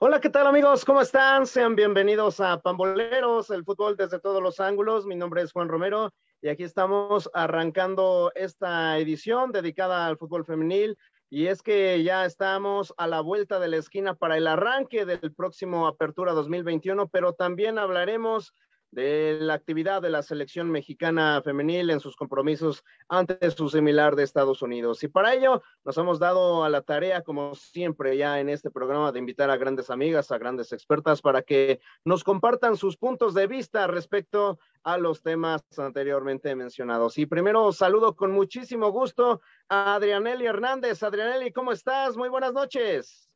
Hola, ¿qué tal amigos? ¿Cómo están? Sean bienvenidos a Pamboleros, el fútbol desde todos los ángulos. Mi nombre es Juan Romero y aquí estamos arrancando esta edición dedicada al fútbol femenil. Y es que ya estamos a la vuelta de la esquina para el arranque del próximo Apertura 2021, pero también hablaremos de la actividad de la selección mexicana femenil en sus compromisos ante su similar de Estados Unidos. Y para ello nos hemos dado a la tarea, como siempre ya en este programa, de invitar a grandes amigas, a grandes expertas, para que nos compartan sus puntos de vista respecto a los temas anteriormente mencionados. Y primero saludo con muchísimo gusto a Adrianelli Hernández. Adrianelli, ¿cómo estás? Muy buenas noches.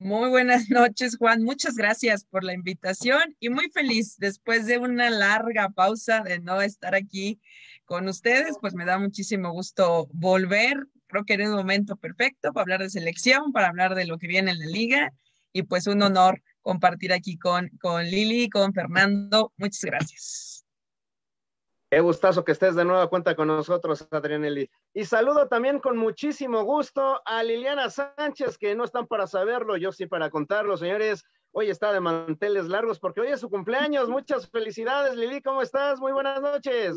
Muy buenas noches, Juan. Muchas gracias por la invitación y muy feliz después de una larga pausa de no estar aquí con ustedes, pues me da muchísimo gusto volver. Creo que era un momento perfecto para hablar de selección, para hablar de lo que viene en la liga y pues un honor compartir aquí con, con Lili y con Fernando. Muchas gracias. Qué gustazo que estés de nueva cuenta con nosotros, Adrianeli. Y saludo también con muchísimo gusto a Liliana Sánchez, que no están para saberlo, yo sí para contarlo, señores. Hoy está de manteles largos porque hoy es su cumpleaños. Muchas felicidades, Lili, ¿cómo estás? Muy buenas noches.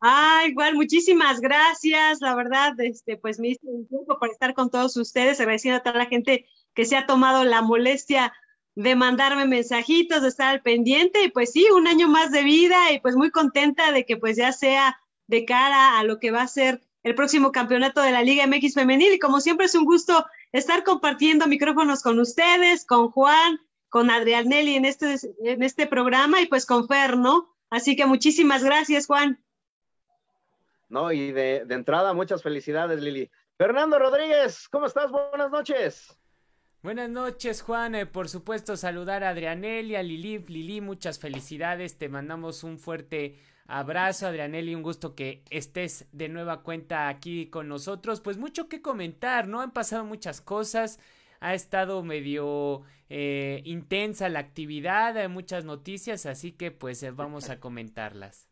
Ah, igual, muchísimas gracias. La verdad, este, pues me hice un tiempo para estar con todos ustedes, agradeciendo a toda la gente que se ha tomado la molestia de mandarme mensajitos, de estar al pendiente y pues sí, un año más de vida y pues muy contenta de que pues ya sea de cara a lo que va a ser el próximo campeonato de la Liga MX femenil y como siempre es un gusto estar compartiendo micrófonos con ustedes, con Juan, con Adrián Nelly en este, en este programa y pues con Fer, ¿no? Así que muchísimas gracias, Juan. No, y de, de entrada, muchas felicidades, Lili. Fernando Rodríguez, ¿cómo estás? Buenas noches. Buenas noches, Juan. Eh, por supuesto, saludar a Adrianel y a Lili. Lili, muchas felicidades. Te mandamos un fuerte abrazo, Adrianel, un gusto que estés de nueva cuenta aquí con nosotros. Pues mucho que comentar, ¿no? Han pasado muchas cosas. Ha estado medio eh, intensa la actividad, hay muchas noticias, así que pues eh, vamos a comentarlas.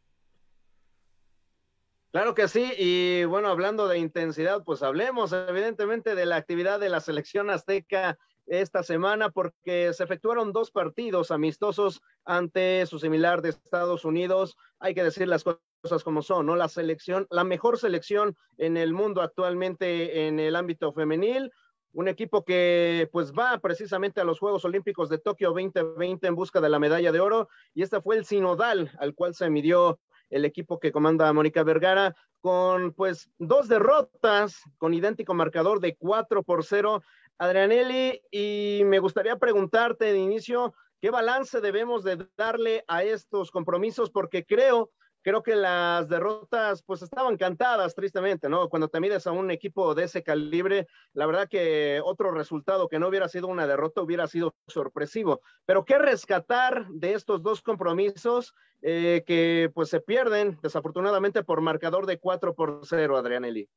Claro que sí, y bueno, hablando de intensidad, pues hablemos evidentemente de la actividad de la selección azteca esta semana porque se efectuaron dos partidos amistosos ante su similar de Estados Unidos. Hay que decir las cosas como son, ¿no? La selección, la mejor selección en el mundo actualmente en el ámbito femenil, un equipo que pues va precisamente a los Juegos Olímpicos de Tokio 2020 en busca de la medalla de oro y este fue el sinodal al cual se midió el equipo que comanda Mónica Vergara, con pues dos derrotas, con idéntico marcador de 4 por 0. Adrianelli, y me gustaría preguntarte de inicio, ¿qué balance debemos de darle a estos compromisos? Porque creo creo que las derrotas pues estaban cantadas tristemente, ¿no? Cuando te mides a un equipo de ese calibre, la verdad que otro resultado que no hubiera sido una derrota hubiera sido sorpresivo. Pero qué rescatar de estos dos compromisos eh, que pues se pierden desafortunadamente por marcador de 4 por 0, Eli?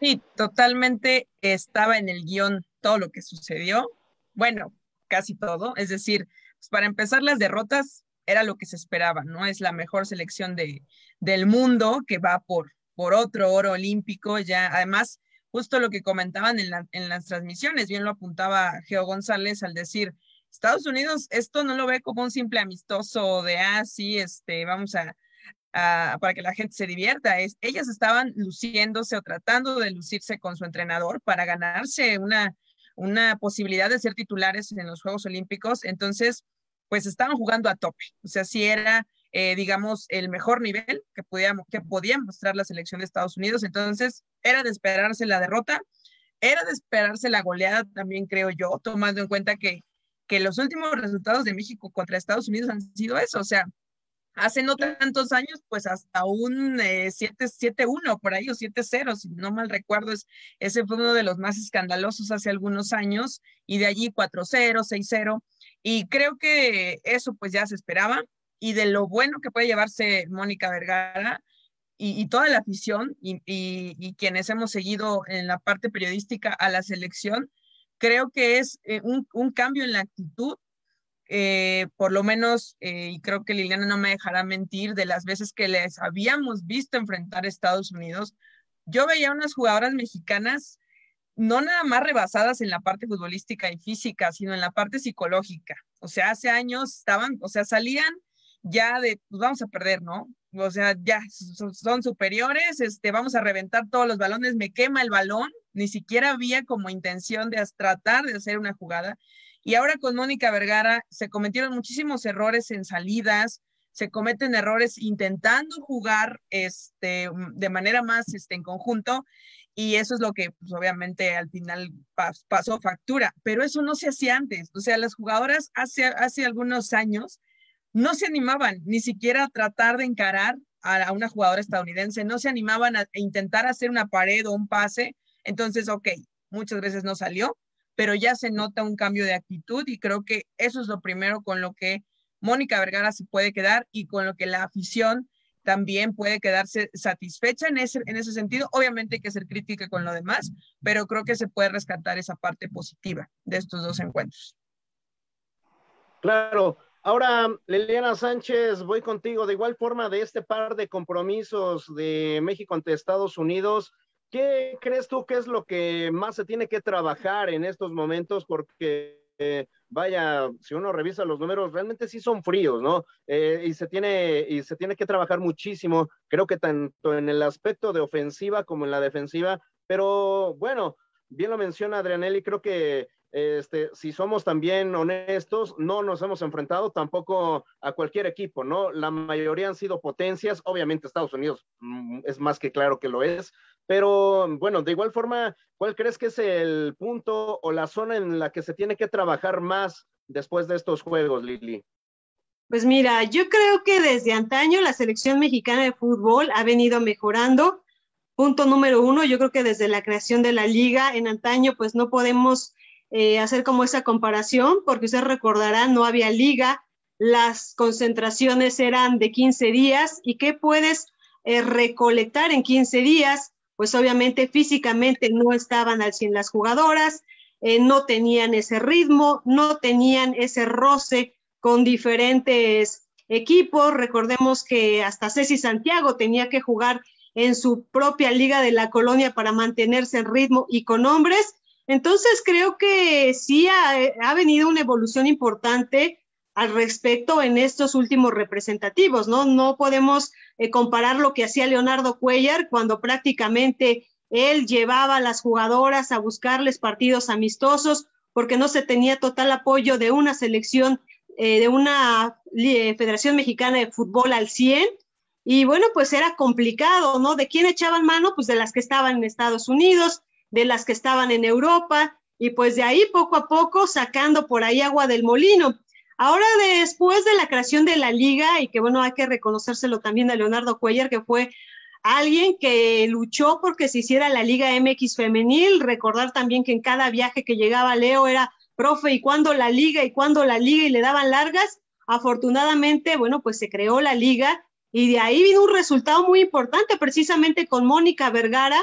Sí, totalmente estaba en el guión todo lo que sucedió. Bueno, casi todo. Es decir, pues, para empezar las derrotas, era lo que se esperaba, ¿no? Es la mejor selección del mundo que va por, por otro oro olímpico, ya además, justo lo que comentaban en, las transmisiones, bien lo apuntaba Geo González al decir, Estados Unidos esto no lo ve como un simple amistoso de, ah, sí, este, vamos a, para que la gente se divierta. Es, ellas estaban luciéndose o tratando de lucirse con su entrenador para ganarse una, una posibilidad de ser titulares en los Juegos Olímpicos. Entonces, pues estaban jugando a tope. O sea, si era, eh, digamos, el mejor nivel que, podíamos, que podía mostrar la selección de Estados Unidos. Entonces, era de esperarse la derrota, era de esperarse la goleada también, creo yo, tomando en cuenta que, los últimos resultados de México contra Estados Unidos han sido eso. O sea, hace no tantos años, pues hasta un 7-1 eh, por ahí o 7-0, si no mal recuerdo, es, ese fue uno de los más escandalosos hace algunos años y de allí 4-0, 6-0. Y creo que eso pues ya se esperaba y de lo bueno que puede llevarse Mónica Vergara y, toda la afición y, quienes hemos seguido en la parte periodística a la selección, creo que es eh, un, cambio en la actitud, eh, por lo menos, eh, y creo que Liliana no me dejará mentir, de las veces que les habíamos visto enfrentar a Estados Unidos, yo veía unas jugadoras mexicanas no nada más rebasadas en la parte futbolística y física, sino en la parte psicológica. O sea, hace años estaban, o sea, salían ya de, pues vamos a perder, ¿no? O sea, ya son superiores, este, vamos a reventar todos los balones, me quema el balón, ni siquiera había como intención de tratar de hacer una jugada. Y ahora con Mónica Vergara se cometieron muchísimos errores en salidas, se cometen errores intentando jugar este, de manera más este, en conjunto. Y eso es lo que pues, obviamente al final pasó factura, pero eso no se hacía antes. O sea, las jugadoras hace, hace algunos años no se animaban ni siquiera a tratar de encarar a, una jugadora estadounidense, no se animaban a, a intentar hacer una pared o un pase. Entonces, ok, muchas veces no salió, pero ya se nota un cambio de actitud y creo que eso es lo primero con lo que Mónica Vergara se puede quedar y con lo que la afición también puede quedarse satisfecha en ese, en ese sentido. Obviamente hay que ser crítica con lo demás, pero creo que se puede rescatar esa parte positiva de estos dos encuentros. Claro. Ahora, Liliana Sánchez, voy contigo. De igual forma, de este par de compromisos de México ante Estados Unidos, ¿qué crees tú que es lo que más se tiene que trabajar en estos momentos? Porque eh, vaya, si uno revisa los números, realmente sí son fríos, ¿no? Eh, y, se tiene, y se tiene que trabajar muchísimo, creo que tanto en el aspecto de ofensiva como en la defensiva, pero bueno, bien lo menciona Adrianelli, creo que este, si somos también honestos, no nos hemos enfrentado tampoco a cualquier equipo, ¿no? La mayoría han sido potencias, obviamente Estados Unidos mm, es más que claro que lo es, pero bueno, de igual forma, ¿cuál crees que es el punto o la zona en la que se tiene que trabajar más después de estos juegos, Lili? Pues mira, yo creo que desde antaño la selección mexicana de fútbol ha venido mejorando. Punto número uno, yo creo que desde la creación de la liga en antaño, pues no podemos eh, hacer como esa comparación, porque ustedes recordarán, no había liga, las concentraciones eran de 15 días y qué puedes eh, recolectar en 15 días, pues obviamente físicamente no estaban al 100 las jugadoras, eh, no tenían ese ritmo, no tenían ese roce con diferentes equipos. Recordemos que hasta Ceci Santiago tenía que jugar en su propia liga de la colonia para mantenerse en ritmo y con hombres. Entonces creo que sí eh, ha, venido una evolución importante al respecto en estos últimos representativos, ¿no? No podemos eh, comparar lo que hacía Leonardo Cuellar cuando prácticamente él llevaba a las jugadoras a buscarles partidos amistosos porque no se tenía total apoyo de una selección, eh, de una Federación Mexicana de Fútbol al 100, y bueno, pues era complicado, ¿no? ¿De quién echaban mano? Pues de las que estaban en Estados Unidos, de las que estaban en Europa y pues de ahí poco a poco sacando por ahí agua del molino. Ahora después de la creación de la liga y que bueno, hay que reconocérselo también a Leonardo Cuellar, que fue alguien que luchó porque se hiciera la liga MX femenil, recordar también que en cada viaje que llegaba Leo era profe y cuando la liga y cuando la liga y le daban largas. Afortunadamente, bueno, pues se creó la liga y de ahí vino un resultado muy importante precisamente con Mónica Vergara,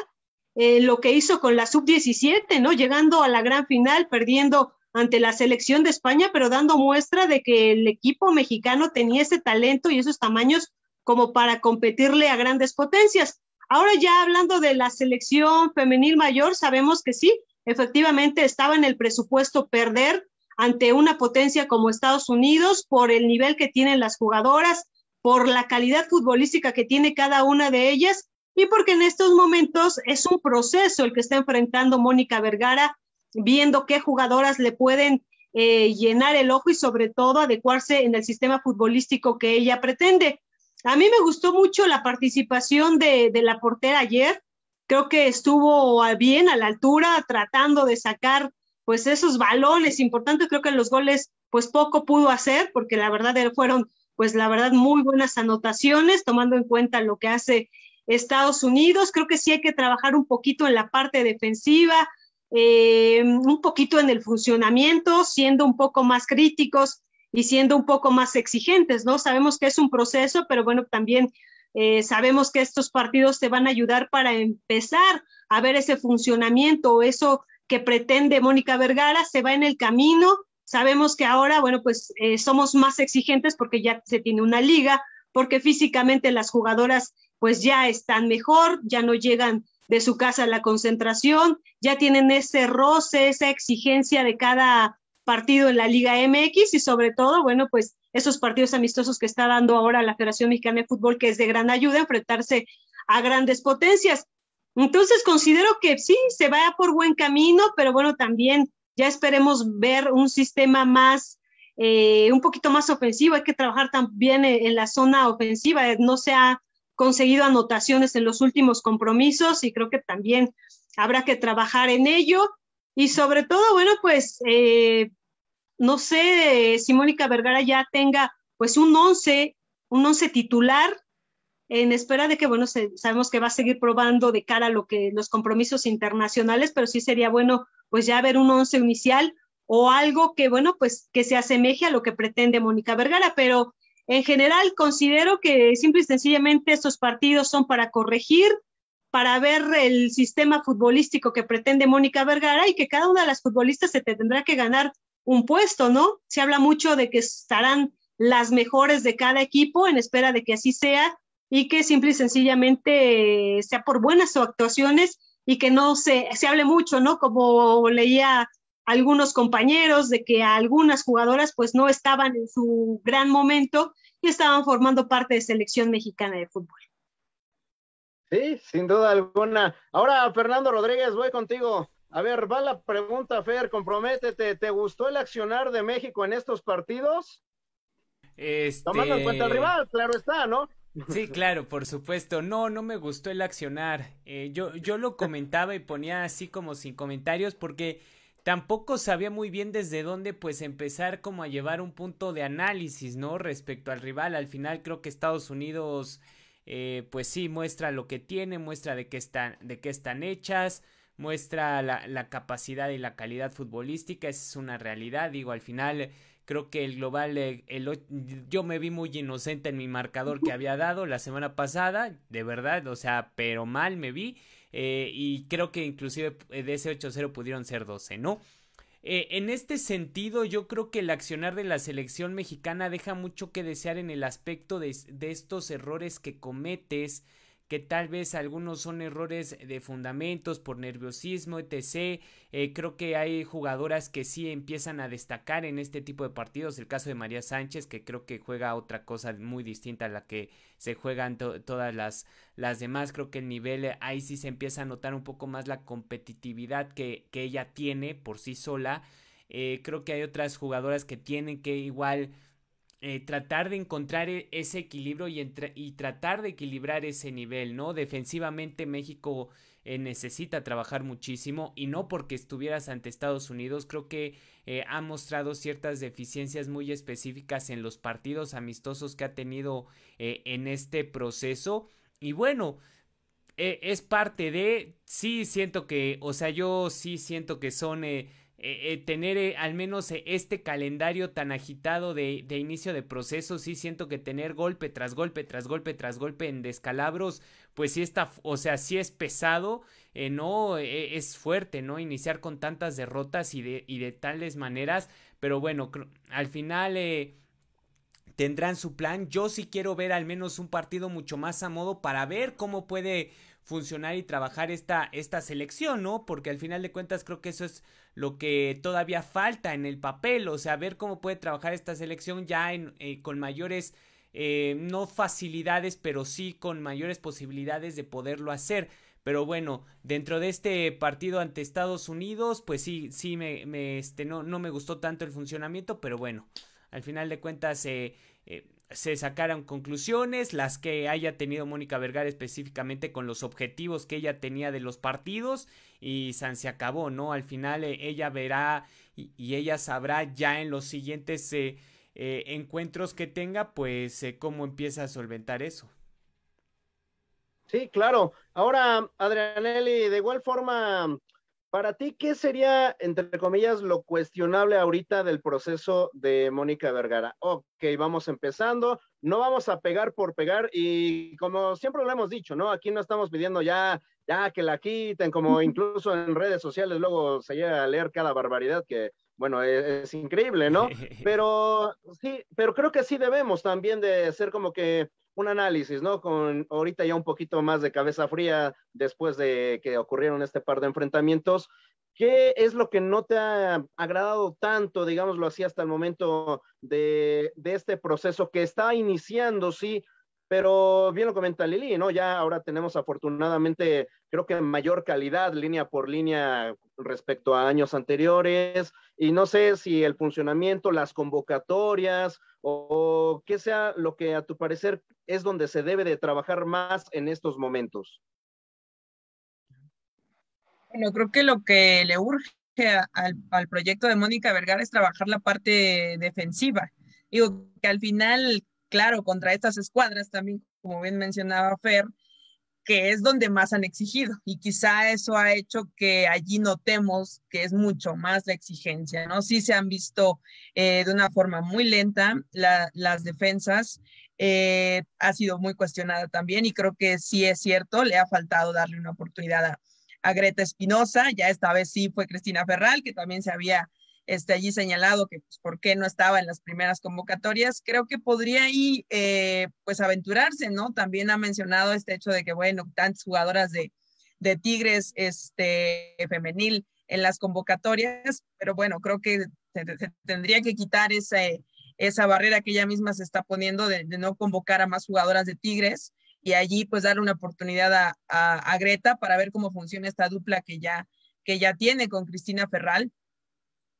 eh, lo que hizo con la sub-17, ¿no? Llegando a la gran final, perdiendo ante la selección de España, pero dando muestra de que el equipo mexicano tenía ese talento y esos tamaños como para competirle a grandes potencias. Ahora ya hablando de la selección femenil mayor, sabemos que sí, efectivamente estaba en el presupuesto perder ante una potencia como Estados Unidos por el nivel que tienen las jugadoras, por la calidad futbolística que tiene cada una de ellas y porque en estos momentos es un proceso el que está enfrentando Mónica Vergara, viendo qué jugadoras le pueden eh, llenar el ojo y sobre todo adecuarse en el sistema futbolístico que ella pretende. A mí me gustó mucho la participación de, de la portera ayer, creo que estuvo bien a la altura tratando de sacar pues esos balones importantes, creo que los goles pues poco pudo hacer porque la verdad fueron pues la verdad muy buenas anotaciones tomando en cuenta lo que hace Estados Unidos. Creo que sí hay que trabajar un poquito en la parte defensiva, eh, un poquito en el funcionamiento, siendo un poco más críticos y siendo un poco más exigentes, ¿no? Sabemos que es un proceso, pero bueno, también eh, sabemos que estos partidos te van a ayudar para empezar a ver ese funcionamiento, o eso que pretende Mónica Vergara, se va en el camino. Sabemos que ahora, bueno, pues eh, somos más exigentes porque ya se tiene una liga, porque físicamente las jugadoras pues ya están mejor, ya no llegan de su casa a la concentración, ya tienen ese roce, esa exigencia de cada partido en la Liga MX y sobre todo, bueno, pues esos partidos amistosos que está dando ahora la Federación Mexicana de Fútbol, que es de gran ayuda enfrentarse a grandes potencias. Entonces considero que sí, se vaya por buen camino, pero bueno, también ya esperemos ver un sistema más, eh, un poquito más ofensivo. Hay que trabajar también eh, en, la zona ofensiva, no sea conseguido anotaciones en los últimos compromisos y creo que también habrá que trabajar en ello. Y sobre todo, bueno, pues eh, no sé si Mónica Vergara ya tenga pues un 11, un 11 titular en espera de que, bueno, sabemos que va a seguir probando de cara a lo que los compromisos internacionales, pero sí sería bueno pues ya ver un 11 inicial o algo que, bueno, pues que se asemeje a lo que pretende Mónica Vergara, pero en general, considero que simple y sencillamente estos partidos son para corregir, para ver el sistema futbolístico que pretende Mónica Vergara y que cada una de las futbolistas se tendrá que ganar un puesto, ¿no? Se habla mucho de que estarán las mejores de cada equipo en espera de que así sea y que simple y sencillamente eh, sea por buenas actuaciones y que no se, se hable mucho, ¿no? Como leía algunos compañeros, de que algunas jugadoras pues no estaban en su gran momento y estaban formando parte de selección mexicana de fútbol. Sí, sin duda alguna. Ahora, Fernando Rodríguez, voy contigo. A ver, va la pregunta, Fer, comprométete. ¿Te gustó el accionar de México en estos partidos? Este, Tomando en cuenta el rival, claro está, ¿no? Sí, claro, por supuesto. No, no me gustó el accionar. Eh, yo, yo lo comentaba y ponía así como sin comentarios porque tampoco sabía muy bien desde dónde pues empezar como a llevar un punto de análisis, ¿no? Respecto al rival, al final creo que Estados Unidos eh, pues sí muestra lo que tiene, muestra de qué están, de qué están hechas, muestra la, capacidad y la calidad futbolística, esa es una realidad, digo, al final creo que el global, eh, el, yo me vi muy inocente en mi marcador que había dado la semana pasada, de verdad, o sea, pero mal me vi eh, y creo que inclusive eh, de ese 8-0 pudieron ser 12, ¿no? Eh, en este sentido, yo creo que el accionar de la selección mexicana deja mucho que desear en el aspecto de, de estos errores que cometes, que tal vez algunos son errores de fundamentos por nerviosismo, etc. Eh, creo que hay jugadoras que sí empiezan a destacar en este tipo de partidos. El caso de María Sánchez, que creo que juega otra cosa muy distinta a la que se juegan todas las, las demás. Creo que el nivel eh, ahí sí se empieza a notar un poco más la competitividad que, ella tiene por sí sola. Eh, creo que hay otras jugadoras que tienen que igual eh, tratar de encontrar e, ese equilibrio y, y, tratar de equilibrar ese nivel, ¿no? Defensivamente México eh, necesita trabajar muchísimo y no porque estuvieras ante Estados Unidos, creo que eh, ha mostrado ciertas deficiencias muy específicas en los partidos amistosos que ha tenido en este proceso y bueno, es parte de, sí siento que, o sea, yo sí siento que son... Eh, eh, tener eh, al menos este calendario tan agitado de, inicio de proceso, sí siento que tener golpe tras golpe, tras golpe, tras golpe en descalabros, pues sí está, o sea, sí es pesado, no, es fuerte, ¿no? Iniciar con tantas derrotas y de, y de tales maneras, pero bueno, al final tendrán su plan. Yo sí quiero ver al menos un partido mucho más a modo para ver cómo puede funcionar y trabajar esta, esta selección, ¿no? Porque al final de cuentas creo que eso es lo que todavía falta en el papel, o sea, ver cómo puede trabajar esta selección ya en, eh, con mayores, eh, no facilidades, pero sí con mayores posibilidades de poderlo hacer. Pero bueno, dentro de este partido ante Estados Unidos, pues sí, sí, me, este, no, no me gustó tanto el funcionamiento, pero bueno, al final de cuentas, eh, se sacaran conclusiones, las que haya tenido Mónica Vergara específicamente con los objetivos que ella tenía de los partidos y San se acabó, ¿no? Al final eh, ella verá y, ella sabrá ya en los siguientes eh, eh, encuentros que tenga, pues cómo empieza a solventar eso. Sí, claro. Ahora, Adrianelli, de igual forma, para ti, ¿qué sería, entre comillas, lo cuestionable ahorita del proceso de Mónica Vergara? Ok, vamos empezando, no vamos a pegar por pegar y como siempre lo hemos dicho, ¿no? Aquí no estamos pidiendo ya, ya que la quiten, como incluso en redes sociales luego se llega a leer cada barbaridad que, bueno, es, es increíble, ¿no? Pero sí, pero creo que sí debemos también de ser como que un análisis, ¿no? Con ahorita ya un poquito más de cabeza fría después de que ocurrieron este par de enfrentamientos. ¿Qué es lo que no te ha agradado tanto, digámoslo así, hasta el momento de, de este proceso que está iniciando, sí, pero bien lo comenta Lili, ¿no? Ya ahora tenemos afortunadamente, creo que mayor calidad línea por línea respecto a años anteriores. Y no sé si el funcionamiento, las convocatorias o, qué sea lo que a tu parecer es donde se debe de trabajar más en estos momentos. Bueno, creo que lo que le urge al, al proyecto de Mónica Vergara es trabajar la parte defensiva. Digo, que al final claro, contra estas escuadras también, como bien mencionaba Fer, que es donde más han exigido y quizá eso ha hecho que allí notemos que es mucho más la exigencia, ¿no? Sí se han visto eh, de una forma muy lenta las defensas, eh, ha sido muy cuestionada también y creo que sí es cierto, le ha faltado darle una oportunidad a, a Greta Espinosa, ya esta vez sí fue Cristina Ferral, que también se había allí señalado que pues, por qué no estaba en las primeras convocatorias, creo que podría ahí eh, pues aventurarse, ¿no? También ha mencionado este hecho de que, bueno, tantas jugadoras de, Tigres este, femenil en las convocatorias, pero bueno, creo que tendría que quitar ese, esa barrera que ella misma se está poniendo de, no convocar a más jugadoras de Tigres y allí pues darle una oportunidad a, Greta para ver cómo funciona esta dupla que ya, que ya tiene con Cristina Ferral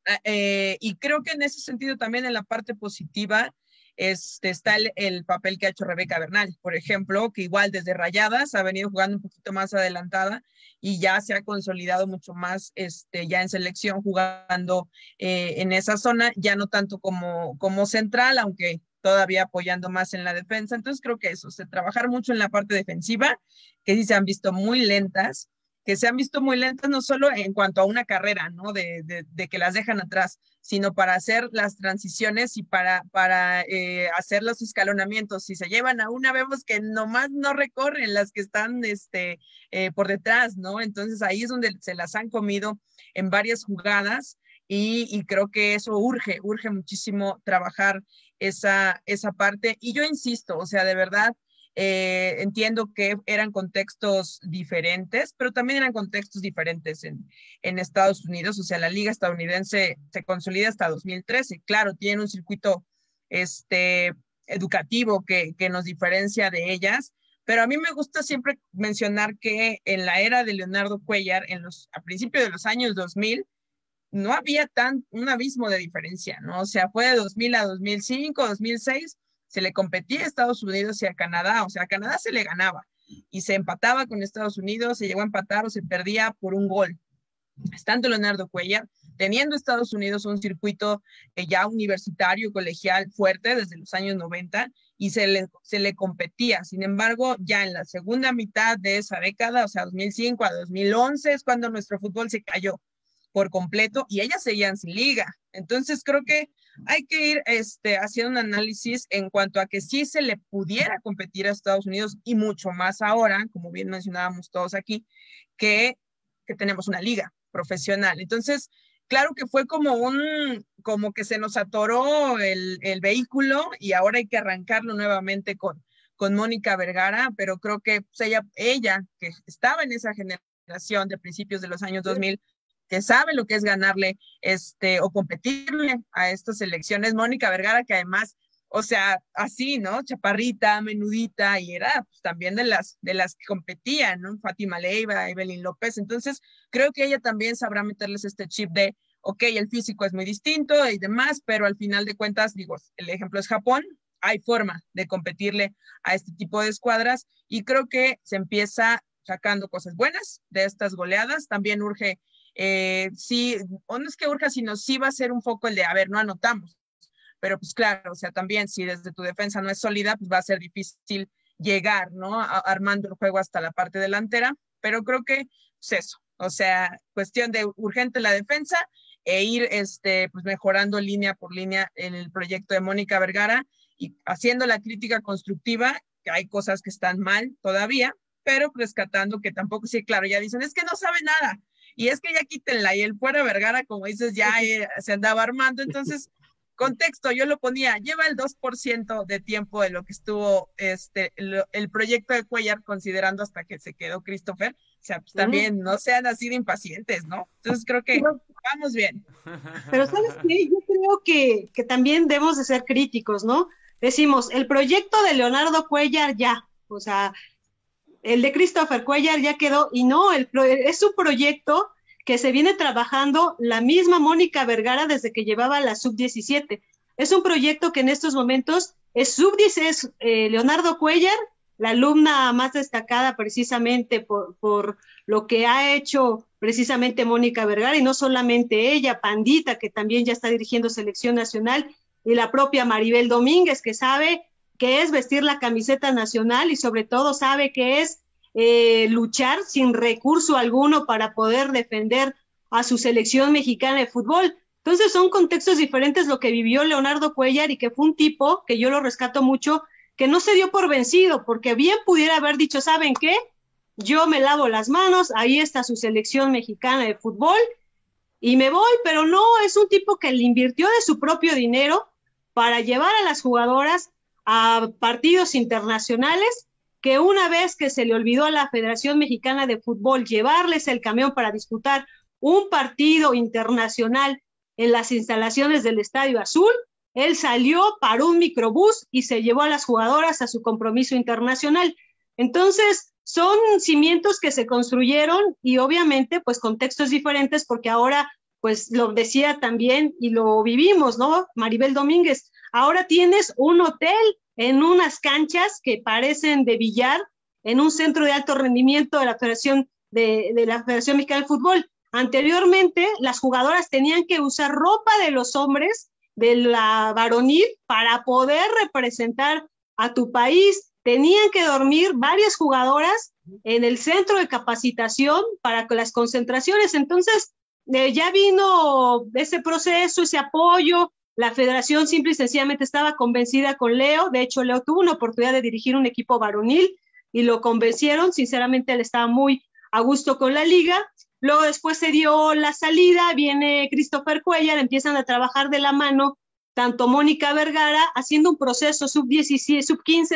Ah, eh, y creo que en ese sentido también en la parte positiva este, está el, papel que ha hecho Rebeca Bernal, por ejemplo, que igual desde Rayadas ha venido jugando un poquito más adelantada y ya se ha consolidado mucho más este, ya en selección jugando eh, en esa zona, ya no tanto como, como central, aunque todavía apoyando más en la defensa. Entonces creo que eso, trabajar mucho en la parte defensiva, que sí se han visto muy lentas, que se han visto muy lentas, no solo en cuanto a una carrera, ¿no? De, de, que las dejan atrás, sino para hacer las transiciones y para, para eh, hacer los escalonamientos. Si se llevan a una, vemos que nomás no recorren las que están este, eh, por detrás, ¿no? Entonces ahí es donde se las han comido en varias jugadas. Y, y, creo que eso urge, urge muchísimo trabajar esa, esa parte. Y yo insisto, o sea, de verdad, eh, entiendo que eran contextos diferentes, pero también eran contextos diferentes en, en Estados Unidos. O sea, la liga estadounidense se consolida hasta 2013. Claro, tiene un circuito este, educativo que, que nos diferencia de ellas, pero a mí me gusta siempre mencionar que en la era de Leonardo Cuellar, en los, a principios de los años 2000, no había tan un abismo de diferencia, ¿no? O sea, fue de 2000 a 2005, 2006, se le competía a Estados Unidos y a Canadá, o sea, a Canadá se le ganaba y se empataba con Estados Unidos, se llegó a empatar o se perdía por un gol. Estando Leonardo Cuellar, teniendo Estados Unidos un circuito eh, ya universitario, colegial fuerte desde los años 90 y se le, se le competía. Sin embargo, ya en la segunda mitad de esa década, o sea, 2005 a 2011, es cuando nuestro fútbol se cayó por completo y ellas seguían sin liga. Entonces creo que hay que ir este, haciendo un análisis en cuanto a que si se le pudiera competir a Estados Unidos y mucho más ahora, como bien mencionábamos todos aquí, que, tenemos una liga profesional. Entonces, claro que fue como un, como que se nos atoró el, vehículo y ahora hay que arrancarlo nuevamente con, con Mónica Vergara, pero creo que pues ella, ella que estaba en esa generación de principios de los años 2000, que sabe lo que es ganarle este, o competirle a estas elecciones. Mónica Vergara, que además, o sea, así, ¿no? Chaparrita, menudita, y era pues, también de las, de las que competían, ¿no? Fátima Leiva, Evelyn López. Entonces, creo que ella también sabrá meterles este chip de, ok, el físico es muy distinto y demás, pero al final de cuentas, digo, el ejemplo es Japón, hay forma de competirle a este tipo de escuadras y creo que se empieza sacando cosas buenas de estas goleadas. También urge, eh, sí, no es que urge, sino sí va a ser un foco el de, a ver, no anotamos. Pero pues claro, o sea, también si desde tu defensa no es sólida, pues va a ser difícil llegar, ¿no? armando el juego hasta la parte delantera. Pero creo que es pues, eso, o sea, cuestión de urgente la defensa e ir este, pues mejorando línea por línea en el proyecto de Mónica Vergara y haciendo la crítica constructiva, que hay cosas que están mal todavía, pero rescatando que tampoco, sí, claro, ya dicen, es que no sabe nada. Y es que ya quítenla y el fuera Vergara, como dices, ya eh, se andaba armando. Entonces, contexto, yo lo ponía, lleva el 2% de tiempo de lo que estuvo este, el proyecto de Cuellar, considerando hasta que se quedó Christopher. O sea, pues también no sean así de impacientes, ¿no? Entonces creo que vamos bien. Pero sabes qué, yo creo que, que también debemos de ser críticos, ¿no? Decimos, el proyecto de Leonardo Cuellar ya, o sea, el de Christopher Cuellar ya quedó y no, el, es un proyecto que se viene trabajando la misma Mónica Vergara desde que llevaba la sub-17. Es un proyecto que en estos momentos es sub es eh, Leonardo Cuellar, la alumna más destacada precisamente por, por lo que ha hecho precisamente Mónica Vergara y no solamente ella, Pandita, que también ya está dirigiendo selección nacional, y la propia Maribel Domínguez, que sabe que es vestir la camiseta nacional y sobre todo sabe que es eh, luchar sin recurso alguno para poder defender a su selección mexicana de fútbol. Entonces son contextos diferentes lo que vivió Leonardo Cuellar y que fue un tipo, que yo lo rescato mucho, que no se dio por vencido, porque bien pudiera haber dicho, ¿saben qué? Yo me lavo las manos, ahí está su selección mexicana de fútbol y me voy, pero no, es un tipo que le invirtió de su propio dinero para llevar a las jugadoras a partidos internacionales que una vez que se le olvidó a la Federación Mexicana de Fútbol llevarles el camión para disputar un partido internacional en las instalaciones del Estadio Azul, él salió, para un microbús y se llevó a las jugadoras a su compromiso internacional. Entonces, son cimientos que se construyeron y obviamente pues contextos diferentes porque ahora pues lo decía también y lo vivimos, ¿no? Maribel Domínguez, ahora tienes un hotel en unas canchas que parecen de billar en un centro de alto rendimiento de la Federación, de, la Federación Mexicana de Fútbol. Anteriormente, las jugadoras tenían que usar ropa de los hombres de la varonil para poder representar a tu país. Tenían que dormir varias jugadoras en el centro de capacitación para las concentraciones. Entonces, eh, ya vino ese proceso, ese apoyo. La federación simple y sencillamente estaba convencida con Leo. De hecho, Leo tuvo una oportunidad de dirigir un equipo varonil y lo convencieron. Sinceramente, él estaba muy a gusto con la liga. Luego después se dio la salida, viene Christopher Cuellar, empiezan a trabajar de la mano tanto Mónica Vergara haciendo un proceso sub-15,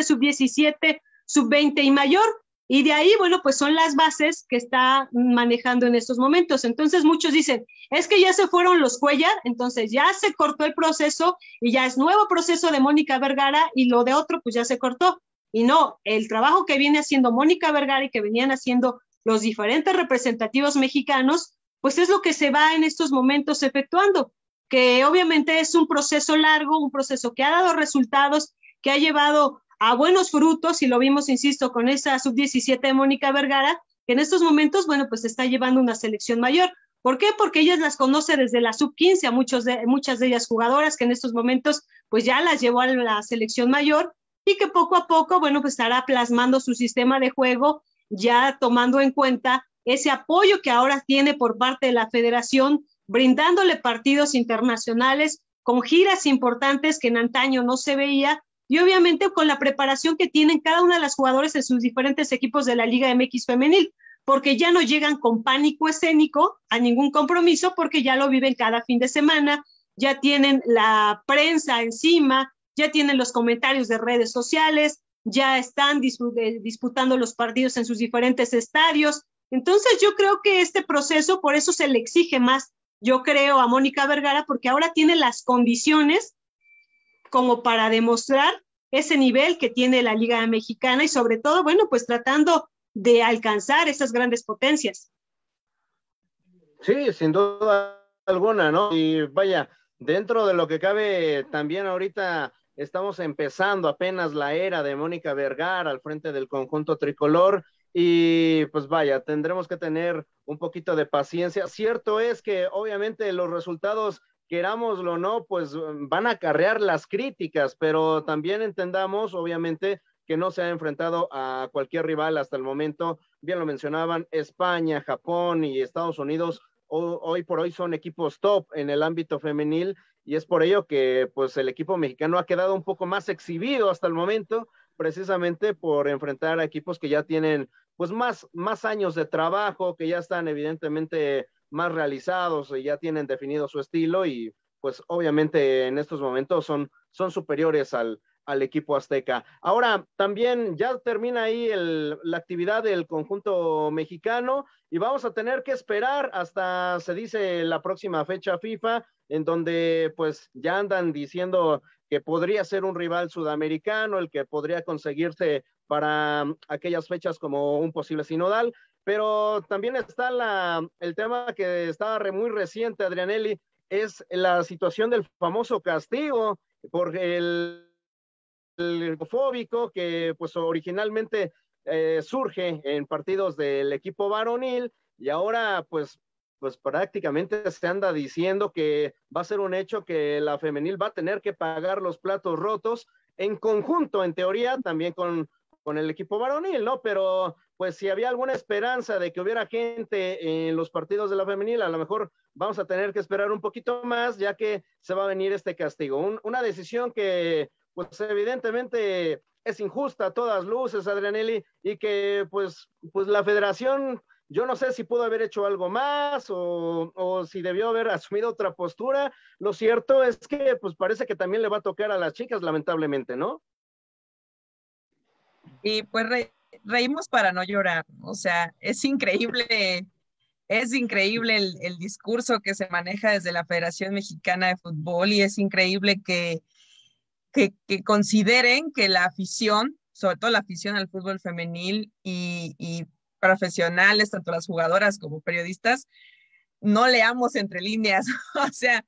sub-17, sub-20 y mayor. Y de ahí, bueno, pues son las bases que está manejando en estos momentos. Entonces muchos dicen, es que ya se fueron los Cuellar, entonces ya se cortó el proceso y ya es nuevo proceso de Mónica Vergara y lo de otro pues ya se cortó. Y no, el trabajo que viene haciendo Mónica Vergara y que venían haciendo los diferentes representativos mexicanos, pues es lo que se va en estos momentos efectuando, que obviamente es un proceso largo, un proceso que ha dado resultados, que ha llevado a buenos frutos y lo vimos, insisto, con esa sub-17 de Mónica Vergara, que en estos momentos, bueno, pues está llevando una selección mayor. ¿Por qué? Porque ellas las conoce desde la sub-15 a muchas de ellas jugadoras que en estos momentos pues ya las llevó a la selección mayor y que poco a poco, bueno, pues estará plasmando su sistema de juego, ya tomando en cuenta ese apoyo que ahora tiene por parte de la federación, brindándole partidos internacionales con giras importantes que en antaño no se veía y obviamente con la preparación que tienen cada una de las jugadoras en sus diferentes equipos de la Liga MX femenil, porque ya no llegan con pánico escénico a ningún compromiso, porque ya lo viven cada fin de semana, ya tienen la prensa encima, ya tienen los comentarios de redes sociales, ya están eh, disputando los partidos en sus diferentes estadios. Entonces yo creo que este proceso, por eso se le exige más, yo creo, a Mónica Vergara, porque ahora tiene las condiciones como para demostrar ese nivel que tiene la Liga Mexicana y sobre todo, bueno, pues tratando de alcanzar esas grandes potencias. Sí, sin duda alguna, ¿no? Y vaya, dentro de lo que cabe, también ahorita estamos empezando apenas la era de Mónica Vergara al frente del conjunto tricolor y pues vaya, tendremos que tener un poquito de paciencia. Cierto es que obviamente los resultados querámoslo no, pues mm, van a acarrear las críticas, pero también entendamos, obviamente, que no se ha enfrentado a cualquier rival hasta el momento. Bien lo mencionaban, España, Japón y Estados Unidos hoy por hoy son equipos top en el ámbito femenil y es por ello que pues el equipo mexicano ha quedado un poco más exhibido hasta el momento precisamente por enfrentar a equipos que ya tienen pues más, más años de trabajo, que ya están evidentemente más realizados y ya tienen definido su estilo y pues obviamente en estos momentos son, son superiores al, equipo azteca. Ahora también ya termina ahí la actividad del conjunto mexicano y vamos a tener que esperar hasta se dice la próxima fecha FIFA en donde pues ya andan diciendo que podría ser un rival sudamericano, el que podría conseguirse para mm, aquellas fechas como un posible sinodal. Pero también está la, el tema que estaba re, muy reciente, Adrianelli, es la situación del famoso castigo por el, fóbico que pues originalmente eh, surge en partidos del equipo varonil y ahora pues pues prácticamente se anda diciendo que va a ser un hecho que la femenil va a tener que pagar los platos rotos en conjunto, en teoría, también con con el equipo varonil, ¿no? Pero pues si había alguna esperanza de que hubiera gente en los partidos de la femenil, a lo mejor vamos a tener que esperar un poquito más, ya que se va a venir este castigo. una decisión que pues evidentemente es injusta a todas luces, Adrianelli, y que pues, pues la federación, yo no sé si pudo haber hecho algo más o, si debió haber asumido otra postura. Lo cierto es que pues parece que también le va a tocar a las chicas, lamentablemente, ¿no? y pues reímos para no llorar. O sea, es increíble, es increíble el, discurso que se maneja desde la Federación Mexicana de Fútbol y es increíble que, que, consideren que la afición, sobre todo la afición al fútbol femenil y profesionales, tanto las jugadoras como periodistas, no leamos entre líneas. o sea,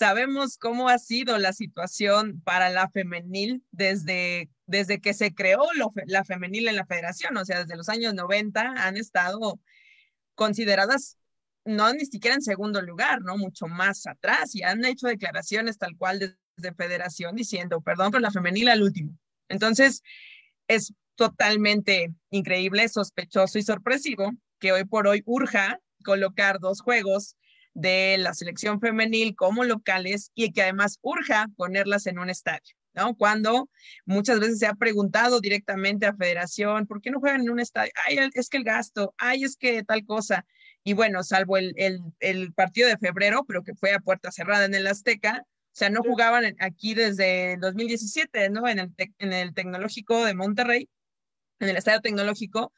Sabemos cómo ha sido la situación para la femenil desde, desde que se creó la femenil en la federación, o sea, desde los años 90 han estado consideradas no ni siquiera en segundo lugar, ¿no? Mucho más atrás y han hecho declaraciones tal cual desde federación diciendo, perdón, pero la femenil al último. Entonces, es totalmente increíble, sospechoso y sorpresivo que hoy por hoy urja colocar dos juegos de la selección femenil como locales y que además urja ponerlas en un estadio. ¿no? Cuando muchas veces se ha preguntado directamente a Federación, ¿por qué no juegan en un estadio? Ay, es que el gasto, ay, es que tal cosa. Y bueno, salvo el, partido de febrero, pero que fue a puerta cerrada en el Azteca, o sea, no jugaban aquí desde 2017, ¿no? En el, en el Tecnológico de Monterrey, en el Estadio Tecnológico,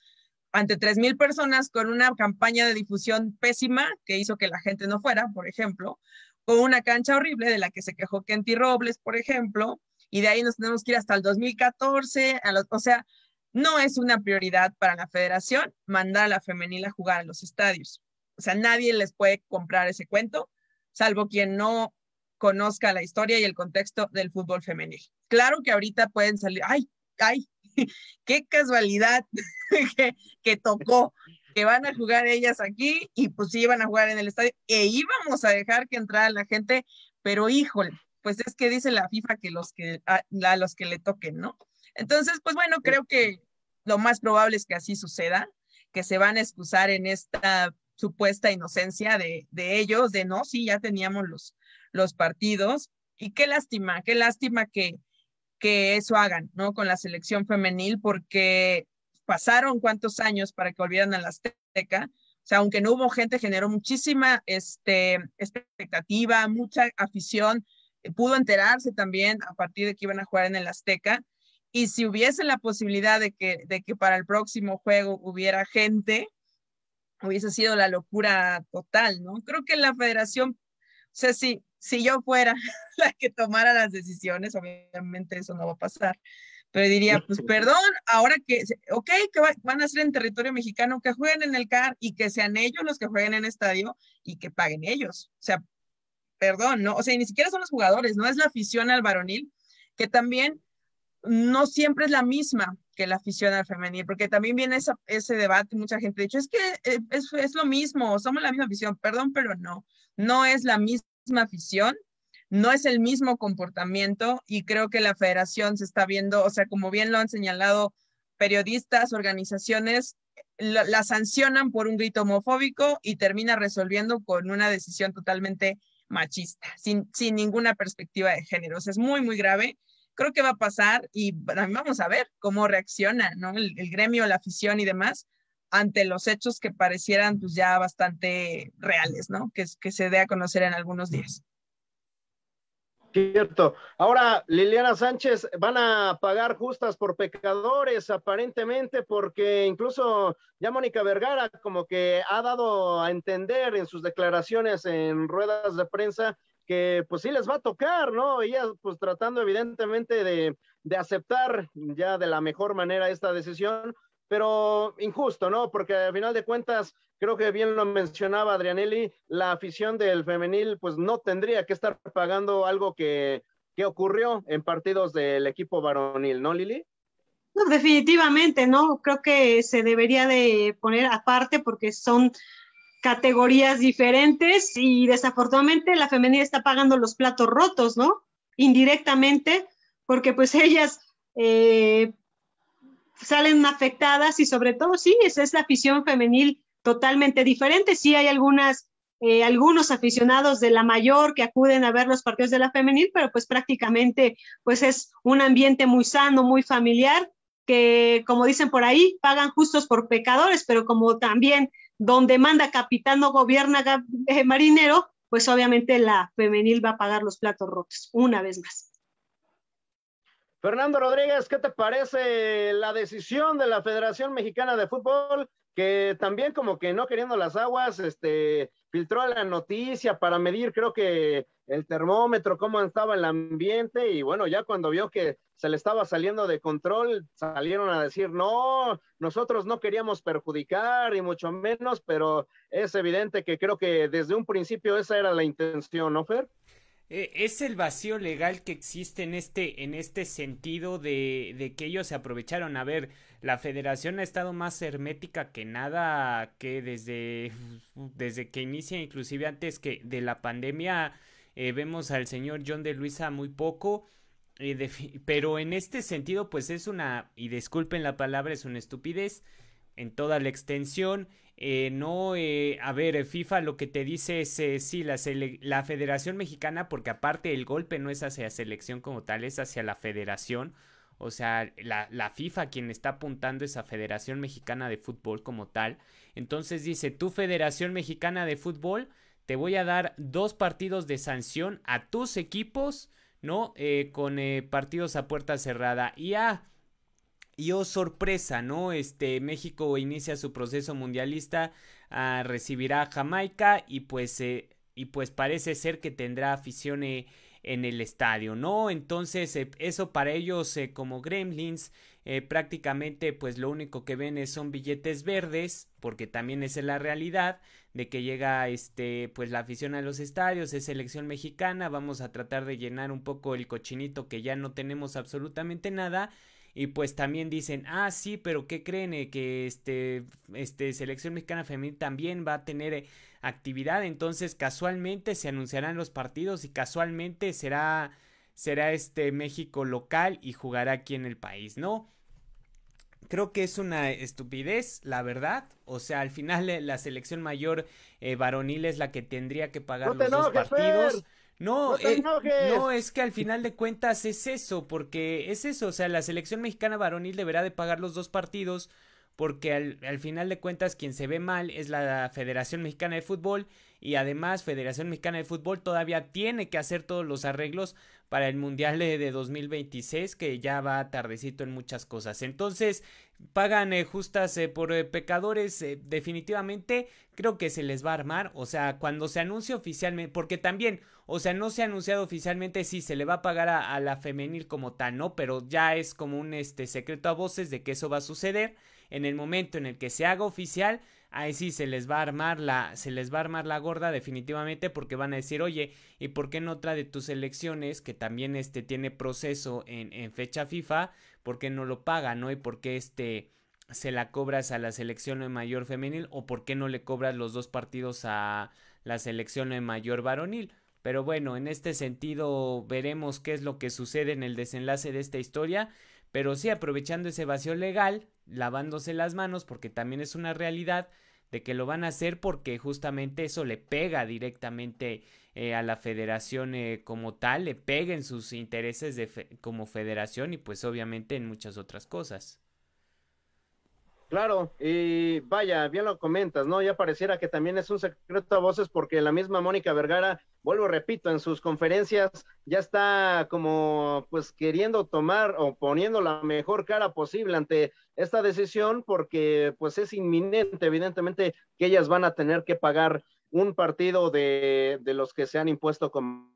ante 3.000 personas con una campaña de difusión pésima que hizo que la gente no fuera, por ejemplo, con una cancha horrible de la que se quejó Kenty Robles, por ejemplo, y de ahí nos tenemos que ir hasta el 2014, a los, o sea, no es una prioridad para la federación mandar a la femenil a jugar a los estadios. O sea, nadie les puede comprar ese cuento, salvo quien no conozca la historia y el contexto del fútbol femenil. Claro que ahorita pueden salir, ay, ay, qué casualidad que, tocó, que van a jugar ellas aquí y pues sí iban a jugar en el estadio e íbamos a dejar que entrara la gente, pero híjole, pues es que dice la FIFA que los que ah, a, los que le toquen, ¿no? Entonces, pues bueno, creo que lo más probable es que así suceda, que se van a excusar en esta supuesta inocencia de, de ellos, de no, sí, ya teníamos los, los partidos. Y qué lástima, qué lástima que, que eso hagan, ¿no? Con la selección femenil, porque pasaron cuántos años para que volvieran a la Azteca. O sea, aunque no hubo gente, generó muchísima este, expectativa, mucha afición. Pudo enterarse también a partir de que iban a jugar en el Azteca. Y si hubiese la posibilidad de que, de que para el próximo juego hubiera gente, hubiese sido la locura total, ¿no? Creo que la federación, o sea, sí, si yo fuera la que tomara las decisiones, obviamente eso no va a pasar, pero diría, pues perdón, ahora que, ok, que van a hacer en territorio mexicano, que jueguen en el CAR y que sean ellos los que jueguen en estadio y que paguen ellos. O sea, perdón, ¿no? O sea, ni siquiera son los jugadores, no es la afición al varonil, que también no siempre es la misma que la afición al femenil, porque también viene ese debate, mucha gente ha dicho, es que eh, es, es, lo mismo, somos la misma afición, perdón, pero no, no es la misma misma afición, no es el mismo comportamiento y creo que la federación se está viendo, o sea, como bien lo han señalado periodistas, organizaciones, la, sancionan por un grito homofóbico y termina resolviendo con una decisión totalmente machista, sin, ninguna perspectiva de género. es muy, muy grave. Creo que va a pasar y vamos a ver cómo reacciona ¿no? el gremio, la afición y demás, ante los hechos que parecieran pues, ya bastante reales, ¿no? Que, se dé a conocer en algunos días. Cierto. Ahora, Liliana Sánchez, van a pagar justas por pecadores, aparentemente, porque incluso ya Mónica Vergara como que ha dado a entender en sus declaraciones en ruedas de prensa que pues sí les va a tocar, ¿no? Ella pues tratando evidentemente de, de aceptar ya de la mejor manera esta decisión, pero injusto, ¿no? Porque al final de cuentas, creo que bien lo mencionaba Adrianelli, la afición del femenil pues no tendría que estar pagando algo que, ocurrió en partidos del equipo varonil, ¿no, Lili? No, definitivamente, ¿no? Creo que se debería de poner aparte porque son categorías diferentes y desafortunadamente la femenil está pagando los platos rotos, ¿no? Indirectamente, porque pues ellas eh, salen afectadas y sobre todo sí, es la afición femenil totalmente diferente. Sí hay algunas, eh, algunos aficionados de la mayor que acuden a ver los partidos de la femenil, pero pues prácticamente pues es un ambiente muy sano, muy familiar, que como dicen por ahí, pagan justos por pecadores, pero como también donde manda capitán no gobierna eh, marinero, pues obviamente la femenil va a pagar los platos rotos, una vez más. Fernando Rodríguez, ¿qué te parece la decisión de la Federación Mexicana de Fútbol? Que también como que no queriendo las aguas, este, filtró la noticia para medir, creo que el termómetro, cómo estaba el ambiente, y bueno, ya cuando vio que se le estaba saliendo de control, salieron a decir, no, nosotros no queríamos perjudicar y mucho menos, pero es evidente que creo que desde un principio esa era la intención, ¿no, Fer? Eh, es el vacío legal que existe en este, en este sentido de, de, que ellos se aprovecharon. A ver, la federación ha estado más hermética que nada, que desde, desde que inicia, inclusive antes que de la pandemia, eh, vemos al señor John de Luisa muy poco. Eh, pero en este sentido, pues es una, y disculpen la palabra, es una estupidez en toda la extensión. Eh, no, eh, a ver, eh, FIFA lo que te dice es, sí, la, Federación Mexicana, porque aparte el golpe no es hacia selección como tal, es hacia la Federación. O sea, la, FIFA quien está apuntando es a Federación Mexicana de Fútbol como tal. Entonces dice, tu Federación Mexicana de Fútbol, te voy a dar dos partidos de sanción a tus equipos, ¿no? con partidos a puerta cerrada. Y a... Ah, y oh sorpresa, ¿no? Este México inicia su proceso mundialista, recibirá a Jamaica y pues, eh, y pues parece ser que tendrá afición en el estadio, ¿no? Entonces eh, eso para ellos eh, como gremlins prácticamente pues lo único que ven es, son billetes verdes porque también es la realidad de que llega este pues la afición a los estadios, es selección mexicana, vamos a tratar de llenar un poco el cochinito que ya no tenemos absolutamente nada y pues también dicen, ah, sí, pero ¿qué creen? Eh, que este, este Selección Mexicana Femenil también va a tener eh, actividad. Entonces, casualmente se anunciarán los partidos y casualmente será, será este México local y jugará aquí en el país, ¿no? Creo que es una estupidez, la verdad. O sea, al final eh, la selección mayor varonil es la que tendría que pagar los partidos. No, eh, no, es que al final de cuentas es eso, porque es eso, o sea, la selección mexicana varonil deberá de pagar los dos partidos porque al, al, final de cuentas quien se ve mal es la Federación Mexicana de Fútbol y además Federación Mexicana de Fútbol todavía tiene que hacer todos los arreglos para el Mundial de 2026 que ya va tardecito en muchas cosas. Entonces pagan eh, justas eh, por eh, pecadores definitivamente creo que se les va a armar, o sea, cuando se anuncie oficialmente, porque también, o sea, no se ha anunciado oficialmente si se le va a pagar a, a la femenil como tal, ¿no? Pero ya es como un este secreto a voces de que eso va a suceder en el momento en el que se haga oficial, ahí sí se les va a armar la, se les va a armar la gorda definitivamente porque van a decir, oye, ¿y por qué no otra de tus elecciones que también este tiene proceso en, fecha FIFA? ¿Por qué no lo paga, no? ¿Y por qué este se la cobras a la selección de mayor femenil o por qué no le cobras los dos partidos a la selección de mayor varonil? Pero bueno, en este sentido veremos qué es lo que sucede en el desenlace de esta historia pero sí aprovechando ese vacío legal, lavándose las manos, porque también es una realidad de que lo van a hacer porque justamente eso le pega directamente eh, a la federación eh, como tal, le pega en sus intereses como federación y pues obviamente en muchas otras cosas. Claro, y vaya, bien lo comentas, ¿no? Ya pareciera que también es un secreto a voces porque la misma Mónica Vergara vuelvo, repito, en sus conferencias ya está como pues queriendo tomar o poniendo la mejor cara posible ante esta decisión porque pues es inminente, evidentemente, que ellas van a tener que pagar un partido de, de los que se han impuesto como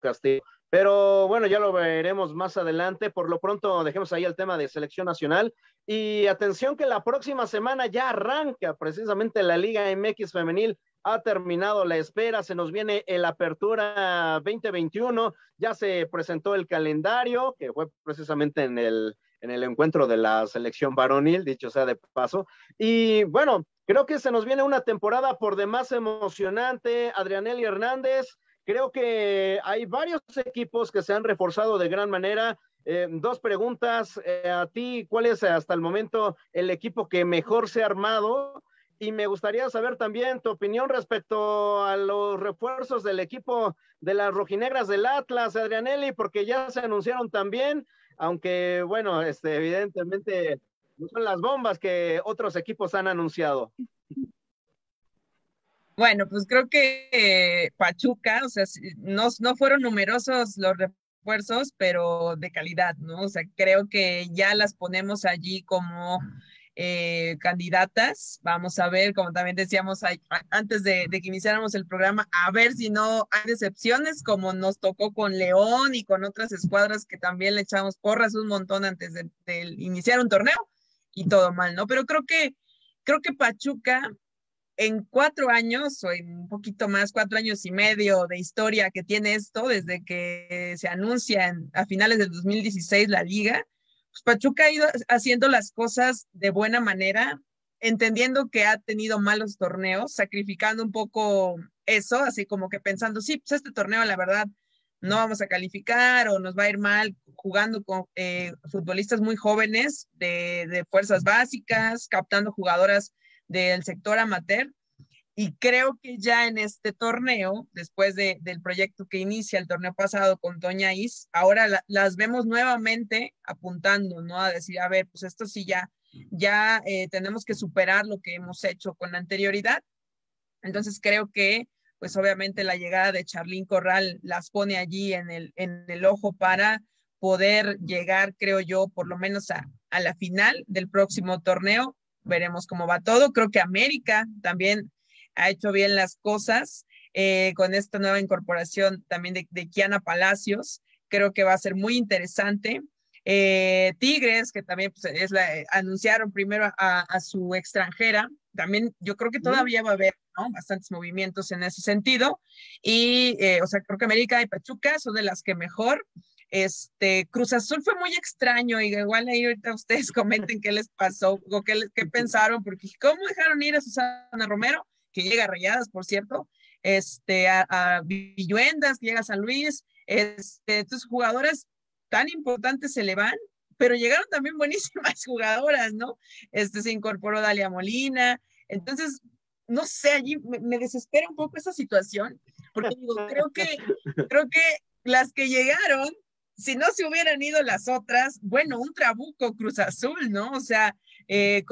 castigo. Pero bueno, ya lo veremos más adelante. Por lo pronto, dejemos ahí el tema de selección nacional. Y atención que la próxima semana ya arranca precisamente la Liga MX femenil ha terminado la espera, se nos viene el Apertura 2021, ya se presentó el calendario, que fue precisamente en el, en el encuentro de la selección varonil, dicho sea de paso. Y bueno, creo que se nos viene una temporada por demás emocionante, y Hernández. Creo que hay varios equipos que se han reforzado de gran manera. Eh, dos preguntas eh, a ti. ¿Cuál es hasta el momento el equipo que mejor se ha armado? y me gustaría saber también tu opinión respecto a los refuerzos del equipo de las rojinegras del Atlas, Adrianelli, porque ya se anunciaron también, aunque bueno, este, evidentemente no son las bombas que otros equipos han anunciado. Bueno, pues creo que eh, Pachuca, o sea, no, no fueron numerosos los refuerzos, pero de calidad, ¿no? O sea, creo que ya las ponemos allí como eh, candidatas. Vamos a ver, como también decíamos antes de, que iniciáramos el programa, a ver si no hay decepciones, como nos tocó con León y con otras escuadras que también le echamos porras un montón antes de, iniciar un torneo y todo mal, ¿no? Pero creo que, creo que Pachuca en cuatro años o en un poquito más, cuatro años y medio de historia que tiene esto, desde que se anuncia a finales del 2016 la liga, pues, Pachuca ha ido haciendo las cosas de buena manera, entendiendo que ha tenido malos torneos, sacrificando un poco eso, así como que pensando, sí, pues este torneo la verdad no vamos a calificar o nos va a ir mal jugando con eh, futbolistas muy jóvenes de fuerzas básicas, captando jugadoras del sector amateur y creo que ya en este torneo, después de, del proyecto que inicia el torneo pasado con Doña Is, ahora las vemos nuevamente apuntando, ¿no? A decir, a ver, pues esto sí ya, ya eh, tenemos que superar lo que hemos hecho con anterioridad. Entonces creo que, pues obviamente la llegada de Charlín Corral las pone allí en el, en el ojo para poder llegar, creo yo, por lo menos a, a la final del próximo torneo. Veremos cómo va todo. Creo que América también ha hecho bien las cosas eh, con esta nueva incorporación también de, Kiana Palacios. Creo que va a ser muy interesante. Eh, Tigres, que también pues, eh, anunciaron primero a, su extranjera. También yo creo que todavía va a haber bastantes movimientos en ese sentido. Y, o sea, creo que América y Pachuca son de las que mejor. Este, Cruz Azul fue muy extraño y igual ahí ahorita ustedes comenten qué les pasó o qué, qué pensaron, porque cómo dejaron ir a Susana Romero, que llega a Rayadas, por cierto, este, a, Villuendas, que llega a San Luis, este, estos jugadores tan importantes se le van, pero llegaron también buenísimas jugadoras, ¿no? Este, se incorporó Dalia Molina, entonces, no sé, allí me, desespera un poco esa situación, porque digo, creo que, creo que las que llegaron si no se hubieran ido las otras, bueno, un trabuco Cruz Azul, ¿no? O sea, eh,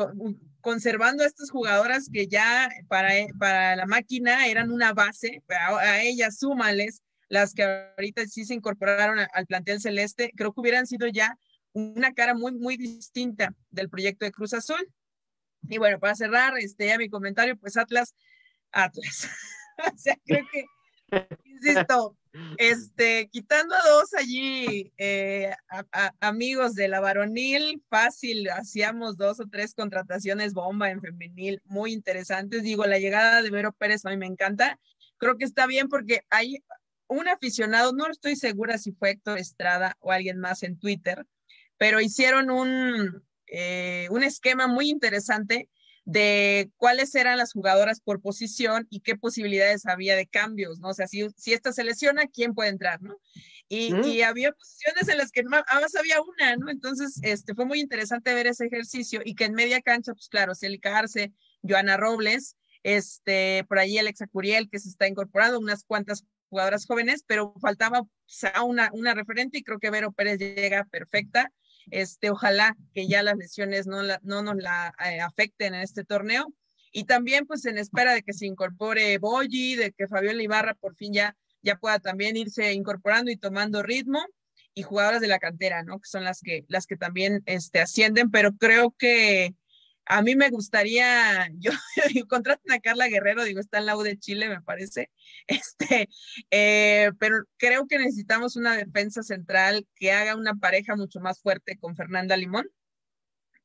conservando a estas jugadoras que ya para, para la máquina eran una base, a, ellas súmales las que ahorita sí se incorporaron al plantel celeste, creo que hubieran sido ya una cara muy, muy distinta del proyecto de Cruz Azul. Y bueno, para cerrar este, ya mi comentario, pues Atlas, Atlas. o sea, creo que, insisto, este, quitando a dos allí, eh, amigos de la varonil, fácil, hacíamos dos o tres contrataciones bomba en femenil, muy interesantes. Digo, la llegada de Vero Pérez a mí me encanta. Creo que está bien porque hay un aficionado, no estoy segura si fue Héctor Estrada o alguien más en Twitter, pero hicieron un, eh, un esquema muy interesante de cuáles eran las jugadoras por posición y qué posibilidades había de cambios, ¿no? O sea, si, si esta se lesiona, ¿quién puede entrar, no? Y, había posiciones en las que más, había una, ¿no? Entonces, este, fue muy interesante ver ese ejercicio y que en media cancha, pues claro, Celica Arce, Joana Robles, este, por ahí Alexa Curiel, que se está incorporando, unas cuantas jugadoras jóvenes, pero faltaba una, una referente y creo que Vero Pérez llega perfecta este, ojalá que ya las lesiones no, no nos la eh, afecten en este torneo. Y también pues en espera de que se incorpore Boyi, de que Fabiola Ibarra por fin ya, ya pueda también irse incorporando y tomando ritmo y jugadoras de la cantera, ¿no? Que son las que, las que también este, ascienden, pero creo que a mí me gustaría, yo, contraten a Carla Guerrero, digo, está en la U de Chile, me parece, este, eh, pero creo que necesitamos una defensa central que haga una pareja mucho más fuerte con Fernanda Limón.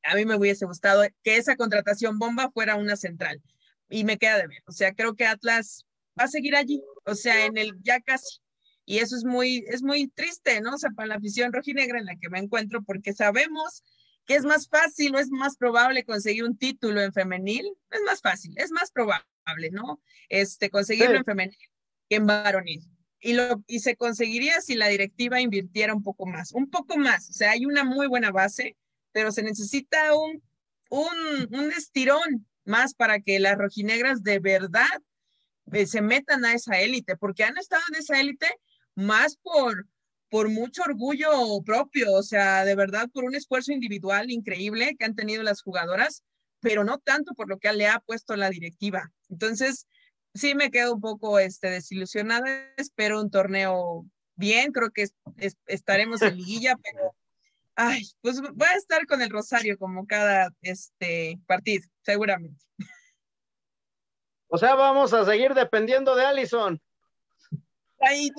A mí me hubiese gustado que esa contratación bomba fuera una central y me queda de ver. O sea, creo que Atlas va a seguir allí, o sea, en el ya casi. Y eso es muy, es muy triste, ¿no? O sea, para la afición rojinegra en la que me encuentro, porque sabemos que es más fácil o es más probable conseguir un título en femenil, es más fácil, es más probable, ¿no? Este, conseguirlo en femenil que en varonil. Y, lo, y se conseguiría si la directiva invirtiera un poco más, un poco más, o sea, hay una muy buena base, pero se necesita un, un, un estirón más para que las rojinegras de verdad eh, se metan a esa élite, porque han estado en esa élite más por, por mucho orgullo propio, o sea, de verdad por un esfuerzo individual increíble que han tenido las jugadoras, pero no tanto por lo que le ha puesto la directiva. Entonces, sí me quedo un poco este, desilusionada, espero un torneo bien, creo que estaremos en liguilla, pero ay, pues voy a estar con el Rosario como cada este, partido, seguramente. O sea, vamos a seguir dependiendo de Allison ahí.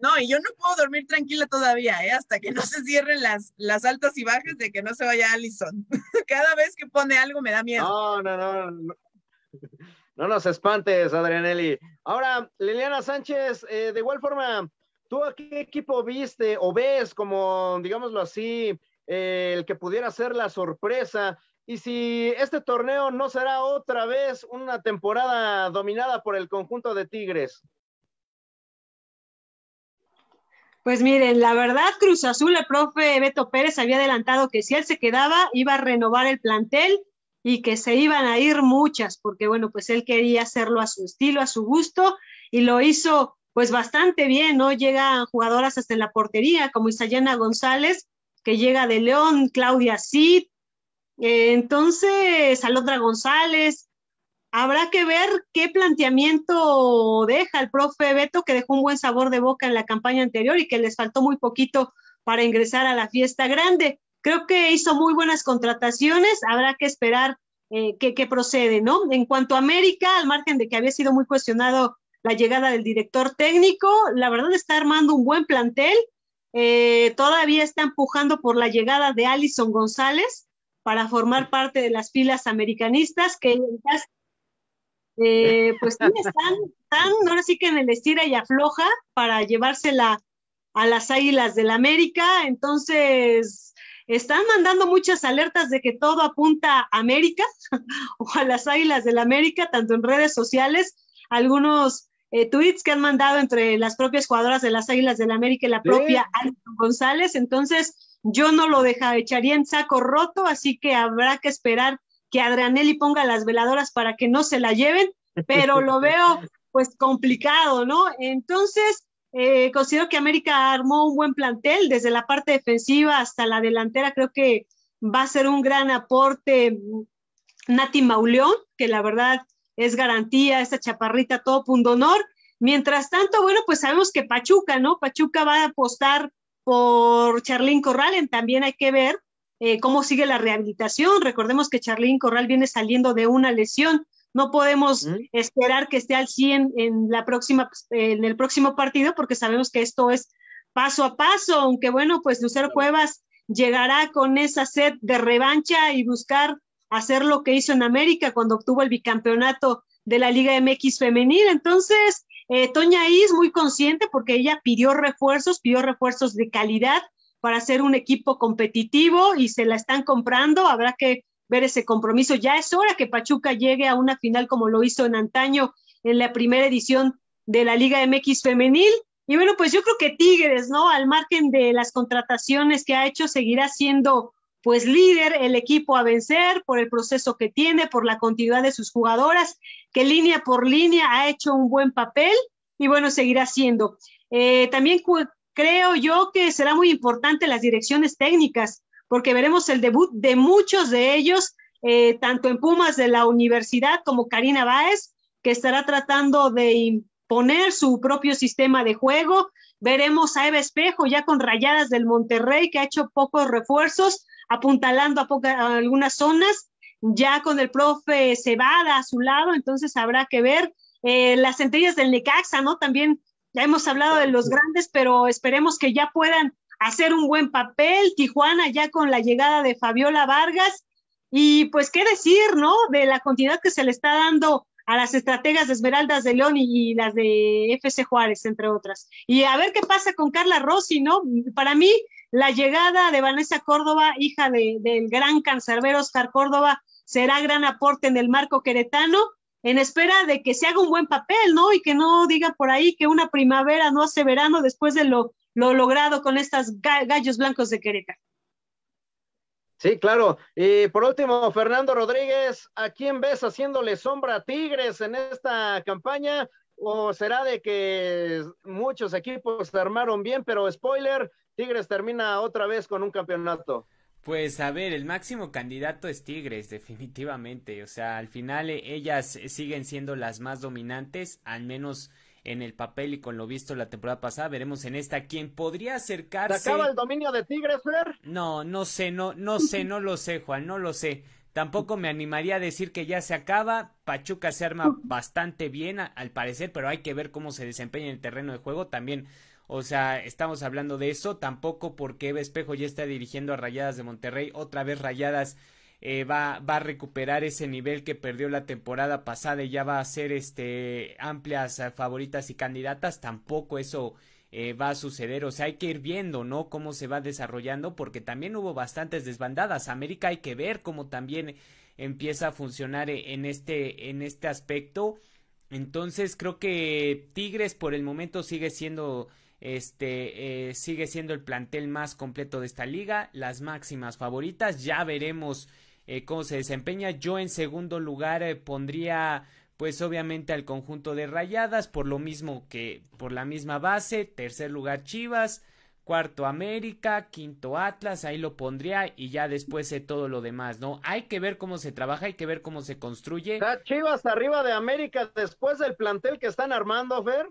no, y yo no puedo dormir tranquila todavía, ¿eh? hasta que no se cierren las, las altas y bajas de que no se vaya Allison. Cada vez que pone algo me da miedo. No, no, no. no. nos espantes, Adrianelli. Ahora, Liliana Sánchez, eh, de igual forma, ¿tú a qué equipo viste o ves como, digámoslo así, eh, el que pudiera ser la sorpresa? Y si este torneo no será otra vez una temporada dominada por el conjunto de Tigres. Pues miren, la verdad, Cruz Azul, el profe Beto Pérez había adelantado que si él se quedaba, iba a renovar el plantel y que se iban a ir muchas, porque bueno, pues él quería hacerlo a su estilo, a su gusto, y lo hizo pues bastante bien, ¿no? Llegan jugadoras hasta en la portería, como Isayana González, que llega de León, Claudia Cid, eh, entonces Alondra González, habrá que ver qué planteamiento deja el profe Beto, que dejó un buen sabor de boca en la campaña anterior y que les faltó muy poquito para ingresar a la fiesta grande. Creo que hizo muy buenas contrataciones, habrá que esperar eh, que, procede, ¿no? En cuanto a América, al margen de que había sido muy cuestionado la llegada del director técnico, la verdad está armando un buen plantel, eh, todavía está empujando por la llegada de Alison González para formar parte de las filas americanistas, que eh, pues están, están ahora sí que en el estira y afloja para llevársela a las Águilas del la América. Entonces, están mandando muchas alertas de que todo apunta a América o a las Águilas del la América, tanto en redes sociales, algunos eh, tweets que han mandado entre las propias jugadoras de las Águilas del la América y la propia González. Entonces, yo no lo dejaría echaría en saco roto, así que habrá que esperar que Adrianelli ponga las veladoras para que no se la lleven, pero lo veo pues complicado, ¿no? Entonces, eh, considero que América armó un buen plantel, desde la parte defensiva hasta la delantera, creo que va a ser un gran aporte mm, Nati Mauleón, que la verdad es garantía, esta chaparrita todo punto honor. Mientras tanto, bueno, pues sabemos que Pachuca, ¿no? Pachuca va a apostar por Charlín Corralen, también hay que ver eh, cómo sigue la rehabilitación. Recordemos que Charlene Corral viene saliendo de una lesión. No podemos esperar que esté al 100 en, la próxima, en el próximo partido porque sabemos que esto es paso a paso, aunque bueno, pues Lucero Cuevas llegará con esa sed de revancha y buscar hacer lo que hizo en América cuando obtuvo el bicampeonato de la Liga MX femenil. Entonces, eh, Toña Is muy consciente porque ella pidió refuerzos, pidió refuerzos de calidad, para ser un equipo competitivo y se la están comprando. Habrá que ver ese compromiso. Ya es hora que Pachuca llegue a una final como lo hizo en antaño en la primera edición de la Liga MX femenil. Y bueno, pues yo creo que Tigres, ¿no? Al margen de las contrataciones que ha hecho, seguirá siendo pues líder, el equipo a vencer por el proceso que tiene, por la continuidad de sus jugadoras, que línea por línea ha hecho un buen papel y bueno, seguirá siendo. Eh, también creo yo que será muy importante las direcciones técnicas, porque veremos el debut de muchos de ellos, eh, tanto en Pumas de la universidad como Karina Báez, que estará tratando de imponer su propio sistema de juego. Veremos a Eva Espejo ya con rayadas del Monterrey, que ha hecho pocos refuerzos, apuntalando a, algunas zonas, ya con el profe Cebada a su lado, entonces habrá que ver. Eh, las centellas del Necaxa, ¿no? También ya hemos hablado de los grandes, pero esperemos que ya puedan hacer un buen papel. Tijuana ya con la llegada de Fabiola Vargas. Y pues qué decir, ¿no? De la cantidad que se le está dando a las estrategas de Esmeraldas de León y, las de FC Juárez, entre otras. Y a ver qué pasa con Carla Rossi, ¿no? Para mí, la llegada de Vanessa Córdoba, hija del gran cancerbero Oscar Córdoba, será gran aporte en el marco queretano en espera de que se haga un buen papel, ¿no? Y que no diga por ahí que una primavera no hace verano después de lo, lo logrado con estas gallos blancos de Querétaro. Sí, claro. Y por último, Fernando Rodríguez, ¿a quién ves haciéndole sombra a Tigres en esta campaña? ¿O será de que muchos equipos se armaron bien, pero spoiler, Tigres termina otra vez con un campeonato? Pues a ver, el máximo candidato es Tigres, definitivamente. O sea, al final eh, ellas eh, siguen siendo las más dominantes, al menos en el papel y con lo visto la temporada pasada. Veremos en esta quién podría acercarse. ¿Se acaba el dominio de Tigres, No, no sé, no, no sé, no lo sé, Juan, no lo sé. Tampoco me animaría a decir que ya se acaba. Pachuca se arma bastante bien, al parecer, pero hay que ver cómo se desempeña en el terreno de juego. También o sea, estamos hablando de eso. Tampoco porque Eva Espejo ya está dirigiendo a Rayadas de Monterrey. Otra vez Rayadas eh, va, va a recuperar ese nivel que perdió la temporada pasada y ya va a ser este, amplias eh, favoritas y candidatas. Tampoco eso eh, va a suceder. O sea, hay que ir viendo, ¿no? Cómo se va desarrollando porque también hubo bastantes desbandadas. América hay que ver cómo también empieza a funcionar en este, en este aspecto. Entonces creo que Tigres por el momento sigue siendo este eh, sigue siendo el plantel más completo de esta liga, las máximas favoritas. Ya veremos eh, cómo se desempeña. Yo en segundo lugar eh, pondría, pues obviamente al conjunto de Rayadas, por lo mismo que por la misma base. Tercer lugar Chivas, cuarto América, quinto Atlas, ahí lo pondría y ya después sé todo lo demás, ¿no? Hay que ver cómo se trabaja, hay que ver cómo se construye. Ah, Chivas arriba de América después del plantel que están armando, Fer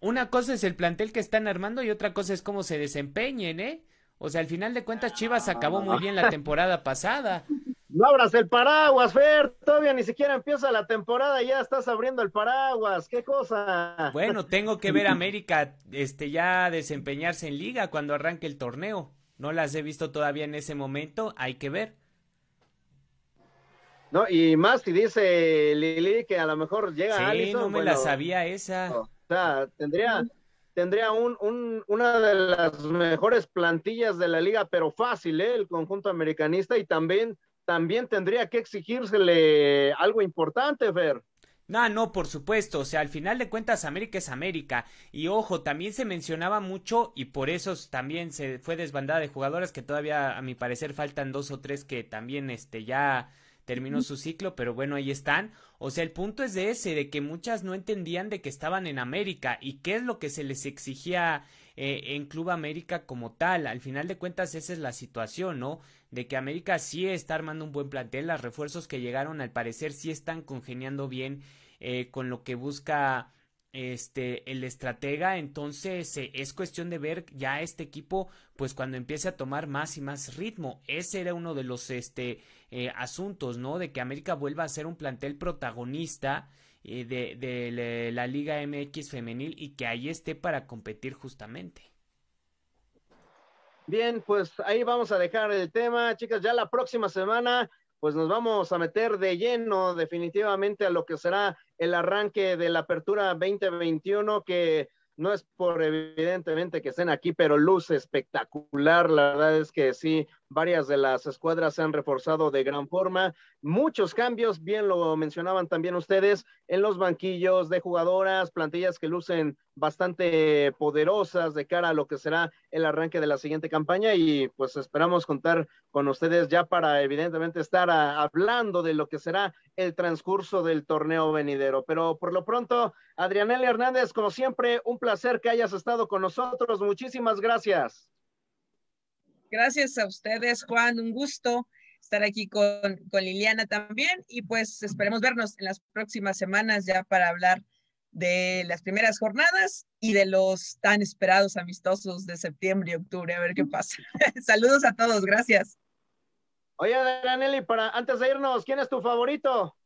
una cosa es el plantel que están armando y otra cosa es cómo se desempeñen, ¿eh? O sea, al final de cuentas Chivas acabó muy bien la temporada pasada. No abras el paraguas, Fer. Todavía ni siquiera empieza la temporada, ya estás abriendo el paraguas. ¿Qué cosa? Bueno, tengo que ver a América este, ya desempeñarse en liga cuando arranque el torneo. No las he visto todavía en ese momento, hay que ver. No, y más si dice Lili que a lo mejor llega sí, no me la sabía esa. Oh. O sea, tendría, tendría un, un, una de las mejores plantillas de la liga, pero fácil, ¿eh? el conjunto americanista, y también, también tendría que exigírsele algo importante, Fer. No, no, por supuesto, o sea, al final de cuentas América es América y ojo, también se mencionaba mucho y por eso también se fue desbandada de jugadoras que todavía a mi parecer faltan dos o tres que también este ya terminó su ciclo, pero bueno, ahí están. O sea, el punto es de ese, de que muchas no entendían de que estaban en América y qué es lo que se les exigía eh, en Club América como tal. Al final de cuentas, esa es la situación, ¿no? De que América sí está armando un buen plantel, los refuerzos que llegaron al parecer sí están congeniando bien eh, con lo que busca este, el estratega, entonces eh, es cuestión de ver ya este equipo, pues cuando empiece a tomar más y más ritmo, ese era uno de los, este, eh, asuntos, ¿no? De que América vuelva a ser un plantel protagonista eh, de, de, la Liga MX femenil y que ahí esté para competir justamente. Bien, pues ahí vamos a dejar el tema, chicas, ya la próxima semana pues nos vamos a meter de lleno definitivamente a lo que será el arranque de la apertura 2021 que no es por evidentemente que estén aquí, pero luz espectacular. La verdad es que sí, Varias de las escuadras se han reforzado de gran forma. Muchos cambios, bien lo mencionaban también ustedes, en los banquillos de jugadoras, plantillas que lucen bastante poderosas de cara a lo que será el arranque de la siguiente campaña y pues esperamos contar con ustedes ya para evidentemente estar hablando de lo que será el transcurso del torneo venidero. Pero por lo pronto, Adrianel Hernández, como siempre, un placer que hayas estado con nosotros. Muchísimas gracias. Gracias a ustedes, Juan. Un gusto estar aquí con, Liliana también y pues esperemos vernos en las próximas semanas ya para hablar de las primeras jornadas y de los tan esperados amistosos de septiembre y octubre, a ver qué pasa. Saludos a todos, gracias. Oye, Danieli, para antes de irnos, ¿quién es tu favorito?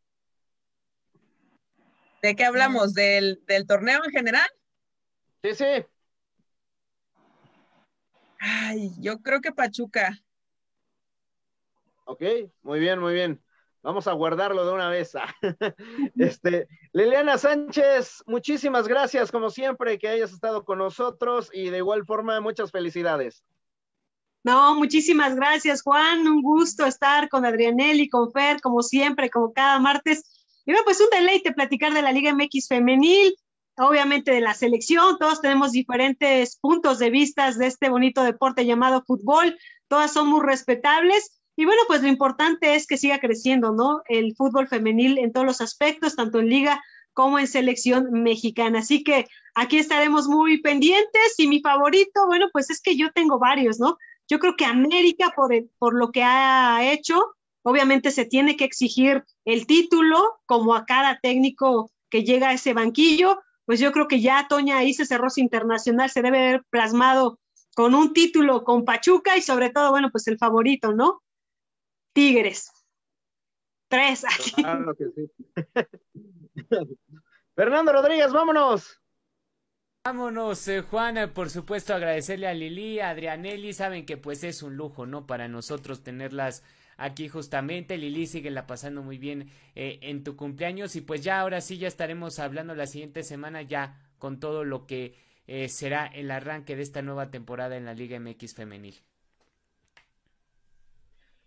¿De qué hablamos? ¿Del, del torneo en general? Sí, sí. Ay, yo creo que Pachuca. Ok, muy bien, muy bien. Vamos a guardarlo de una vez. Ah, este, Liliana Sánchez, muchísimas gracias como siempre que hayas estado con nosotros y de igual forma muchas felicidades. No, muchísimas gracias Juan, un gusto estar con Adrianelli, con Fer, como siempre, como cada martes. Y bueno, pues un deleite platicar de la Liga MX femenil, obviamente de la selección, todos tenemos diferentes puntos de vistas de este bonito deporte llamado fútbol, todas son muy respetables. Y bueno, pues lo importante es que siga creciendo, ¿no? El fútbol femenil en todos los aspectos, tanto en liga como en selección mexicana. Así que aquí estaremos muy pendientes y mi favorito, bueno, pues es que yo tengo varios, ¿no? Yo creo que América, por, por lo que ha hecho, obviamente se tiene que exigir el título como a cada técnico que llega a ese banquillo, pues yo creo que ya Toña ahí se cerró internacional, se debe haber plasmado con un título con Pachuca y sobre todo, bueno, pues el favorito, ¿no? Tigres. Tres. Aquí. Fernando Rodríguez, vámonos. Vámonos, eh, Juana, eh, por supuesto agradecerle a Lili, a Adrianelli, saben que pues es un lujo, ¿no? Para nosotros tenerlas aquí justamente. Lili sigue la pasando muy bien eh, en tu cumpleaños. Y pues ya ahora sí, ya estaremos hablando la siguiente semana ya con todo lo que eh, será el arranque de esta nueva temporada en la Liga MX femenil.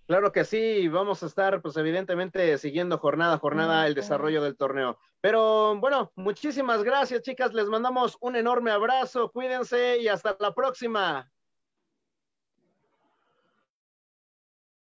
Claro que sí, vamos a estar pues evidentemente siguiendo jornada a jornada el desarrollo del torneo. Pero bueno, muchísimas gracias chicas, les mandamos un enorme abrazo, cuídense y hasta la próxima.